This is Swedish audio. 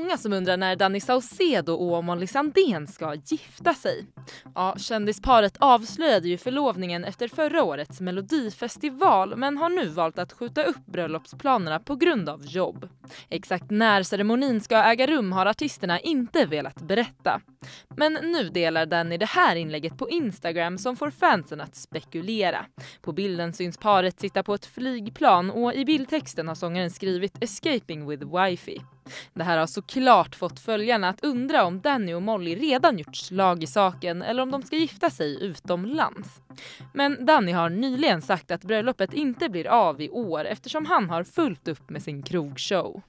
många som undrar när Danny Saucedo och Molly Sandén ska gifta sig. Ja, kändisparet avslöjade ju förlovningen efter förra årets melodifestival men har nu valt att skjuta upp bröllopsplanerna på grund av jobb. Exakt när ceremonin ska äga rum har artisterna inte velat berätta. Men nu delar Danny det här inlägget på Instagram som får fansen att spekulera. På bilden syns paret sitta på ett flygplan och i bildtexten har sångaren skrivit “Escaping with wifey. Det här har såklart fått följarna att undra om Danny och Molly redan gjort slag i saken eller om de ska gifta sig utomlands. Men Danny har nyligen sagt att bröllopet inte blir av i år eftersom han har fullt upp med sin krogshow.